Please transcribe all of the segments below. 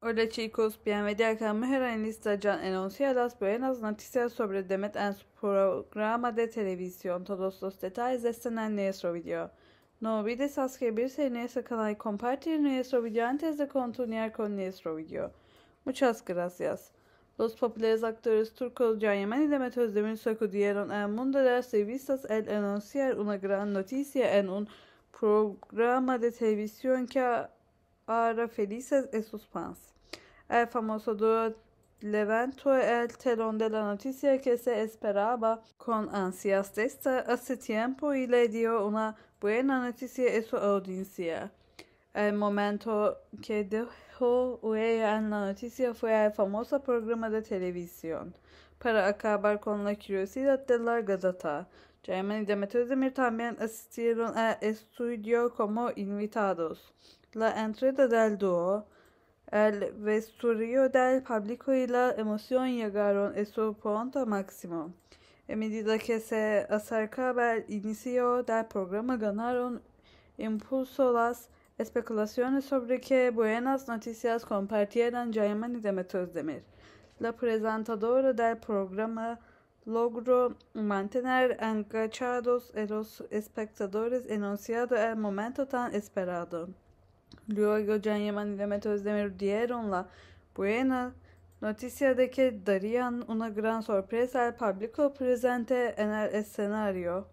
Hola chicos, bienvenidos a Mujer en Lista ya enunciadas buenas noticias sobre Demet en su programa de televisión. Todos los detalles están en nuestro video. No olvides suscribirse a nuestro canal y compartir nuestro video antes de continuar con nuestro video. Muchas gracias. Los populares actores turcos Can y Demet Özdemir sacudieron el mundo de las revistas el anunciar una gran noticia en un programa de televisión que ahora felices esos fans. El famoso dúo levantó el telón de la noticia que se esperaba con ansias desde hace tiempo y le dio una buena noticia a su audiencia. El momento que dejó huella en la noticia fue el famoso programa de televisión. Para acabar con la curiosidad de la gazeta, Germán y Demetrio Demir también asistieron al estudio como invitados. La entrada del dúo, el vestuario del público y la emoción llegaron a su punto máximo. A medida que se acercaba el inicio del programa ganaron impulso las Especulaciones sobre qué Buenas Noticias compartieran Jaime y Demet Demir. La presentadora del programa logró mantener enganchados a los espectadores enunciado el momento tan esperado. Luego Jaime y Demet Demir dieron la buena noticia de que darían una gran sorpresa al público presente en el escenario.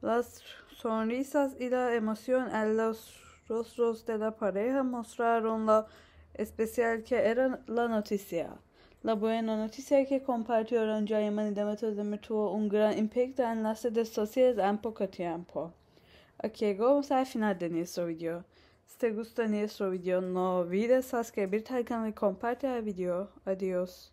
Las sonrisas y la emoción en los ros de la pareja mostraron la especial que era la noticia. La buena noticia que compartieron Jaimán y Demetrios tuvo un gran impacto en las redes sociales en poco tiempo. Aquí llegamos al final de nuestro video. Si te gustó nuestro video, no olvides suscribirte al canal y compartir el video. Adiós.